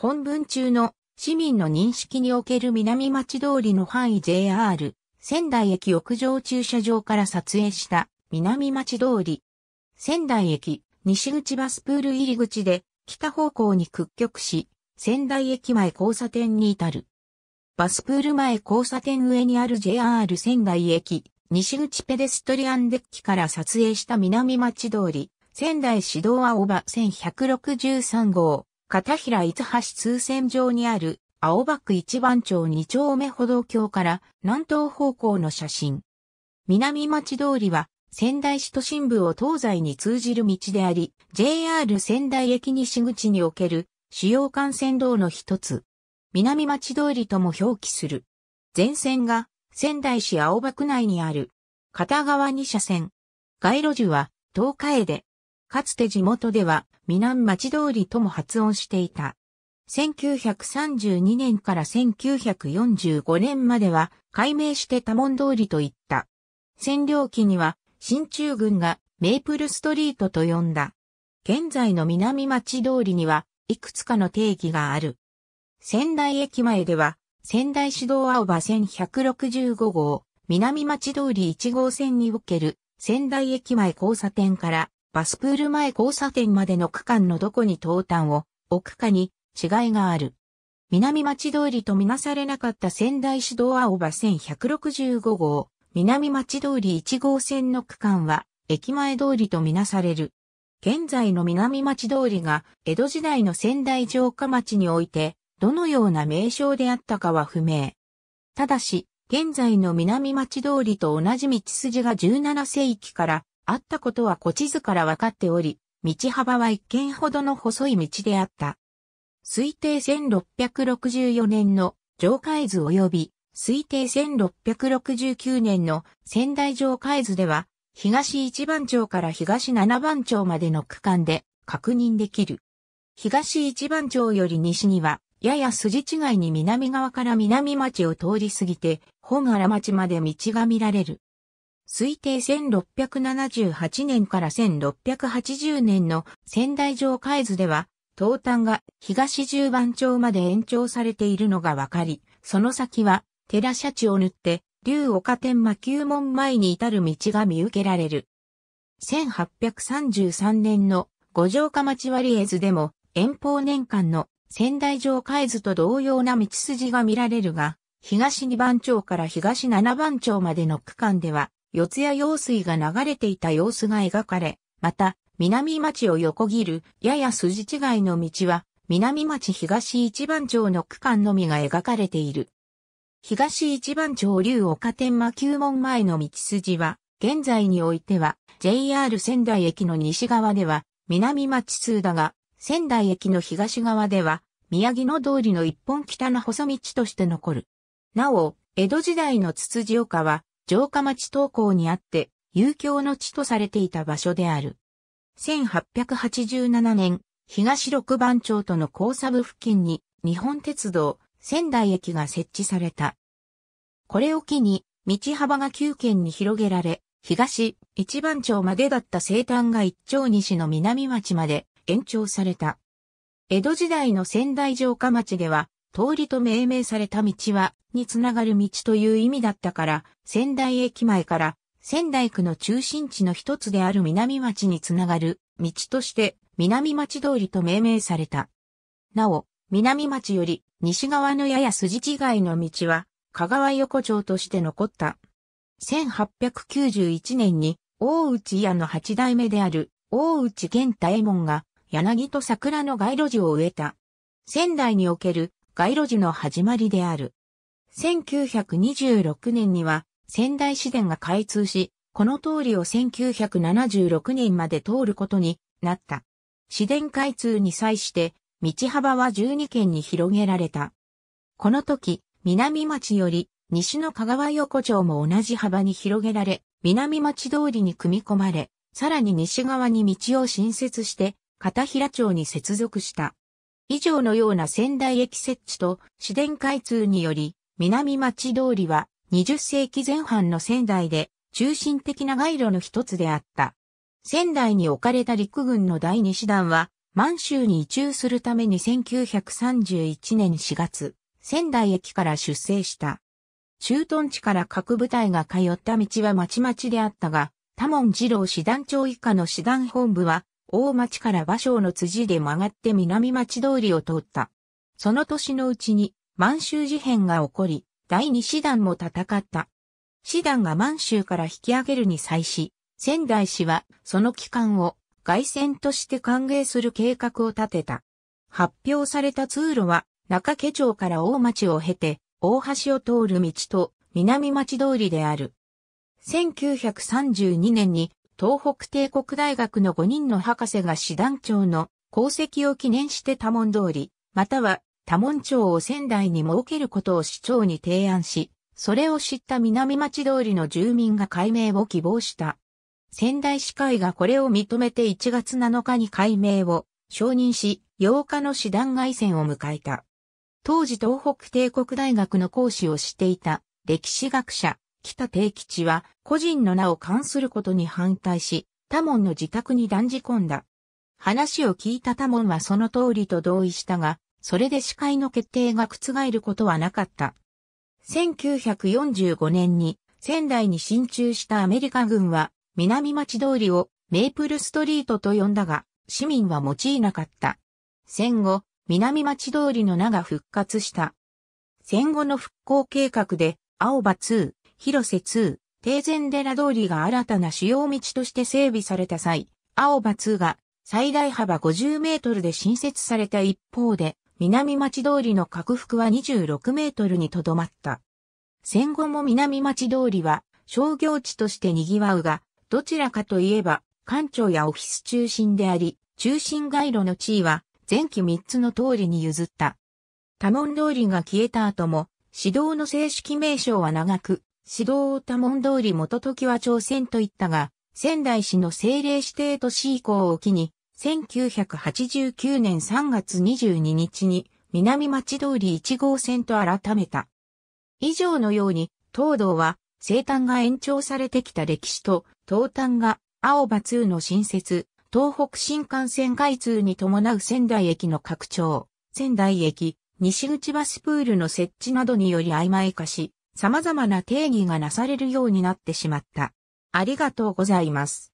本文中の市民の認識における南町通りの範囲 JR 仙台駅屋上駐車場から撮影した南町通り。仙台駅西口バスプール入り口で北方向に屈曲し、仙台駅前交差点に至る。バスプール前交差点上にある JR 仙台駅西口ペデストリアンデッキから撮影した南町通り仙台市道青葉1163号。片平市橋通線上にある青葉区一番町二丁目歩道橋から南東方向の写真。南町通りは仙台市都心部を東西に通じる道であり、JR 仙台駅西口における主要幹線道の一つ。南町通りとも表記する。全線が仙台市青葉区内にある。片側2車線。街路樹は東海でかつて地元では南町通りとも発音していた。1932年から1945年までは改名して多門通りと言った。占領期には新中軍がメイプルストリートと呼んだ。現在の南町通りにはいくつかの定義がある。仙台駅前では仙台市道青葉1165号、南町通り1号線における仙台駅前交差点からバスプール前交差点までの区間のどこに東端を置くかに違いがある。南町通りとみなされなかった仙台市道青葉線165号、南町通り1号線の区間は駅前通りとみなされる。現在の南町通りが江戸時代の仙台城下町においてどのような名称であったかは不明。ただし、現在の南町通りと同じ道筋が17世紀からあったことは古地図から分かっており、道幅は一軒ほどの細い道であった。推定1664年の上海図及び推定1669年の仙台上海図では、東一番町から東七番町までの区間で確認できる。東一番町より西には、やや筋違いに南側から南町を通り過ぎて、本原町まで道が見られる。推定1678年から1680年の仙台城海図では、東端が東十番町まで延長されているのがわかり、その先は寺社地を塗って、竜岡天魔宮門前に至る道が見受けられる。1833年の五条河町割絵図でも、遠方年間の仙台城海図と同様な道筋が見られるが、東二番町から東七番町までの区間では、四谷用水が流れていた様子が描かれ、また、南町を横切る、やや筋違いの道は、南町東一番町の区間のみが描かれている。東一番町流岡天間宮門前の道筋は、現在においては、JR 仙台駅の西側では、南町通だが、仙台駅の東側では、宮城野通りの一本北の細道として残る。なお、江戸時代の筒地岡は、城下町東港にあって、遊興の地とされていた場所である。1887年、東六番町との交差部付近に日本鉄道仙台駅が設置された。これを機に道幅が9軒に広げられ、東一番町までだった西端が一丁西の南町まで延長された。江戸時代の仙台城下町では通りと命名された道は、につながる道という意味だったから、仙台駅前から、仙台区の中心地の一つである南町につながる道として、南町通りと命名された。なお、南町より西側のやや筋違いの道は、香川横丁として残った。1891年に、大内屋の八代目である、大内玄太右衛門が、柳と桜の街路樹を植えた。仙台における街路樹の始まりである。1926年には仙台市電が開通し、この通りを1976年まで通ることになった。市電開通に際して道幅は12県に広げられた。この時、南町より西の香川横丁も同じ幅に広げられ、南町通りに組み込まれ、さらに西側に道を新設して、片平町に接続した。以上のような仙台駅設置と市電開通により、南町通りは20世紀前半の仙台で中心的な街路の一つであった。仙台に置かれた陸軍の第二師団は、満州に移駐するために1931年4月、仙台駅から出征した。駐屯地から各部隊が通った道はまちまちであったが、多門二郎師団長以下の師団本部は、大町から馬匠の辻で曲がって南町通りを通った。その年のうちに満州事変が起こり、第二師団も戦った。師団が満州から引き上げるに際し、仙台市はその期間を外戦として歓迎する計画を立てた。発表された通路は中家町から大町を経て大橋を通る道と南町通りである。1932年に東北帝国大学の5人の博士が師団長の功績を記念して多門通り、または多門町を仙台に設けることを市長に提案し、それを知った南町通りの住民が解明を希望した。仙台市会がこれを認めて1月7日に解明を承認し、8日の師団外戦を迎えた。当時東北帝国大学の講師をしていた歴史学者、北定吉は個人の名を冠することに反対し、多門の自宅に断じ込んだ。話を聞いた多門はその通りと同意したが、それで司会の決定が覆ることはなかった。1945年に仙台に進駐したアメリカ軍は南町通りをメイプルストリートと呼んだが、市民は用いなかった。戦後、南町通りの名が復活した。戦後の復興計画で、青葉2、広瀬2、定禅寺通りが新たな主要道として整備された際、青葉2が最大幅50メートルで新設された一方で、南町通りの拡幅は26メートルにとどまった。戦後も南町通りは商業地として賑わうが、どちらかといえば、官庁やオフィス中心であり、中心街路の地位は前期3つの通りに譲った。多門通りが消えた後も、指導の正式名称は長く、指導を多門通り元時は朝鮮と言ったが、仙台市の政令指定都市以降を機に、1989年3月22日に南町通り1号線と改めた。以上のように、東道は西端が延長されてきた歴史と、東端が青葉通の新設、東北新幹線開通に伴う仙台駅の拡張、仙台駅、西口バスプールの設置などにより曖昧化し、様々な定義がなされるようになってしまった。ありがとうございます。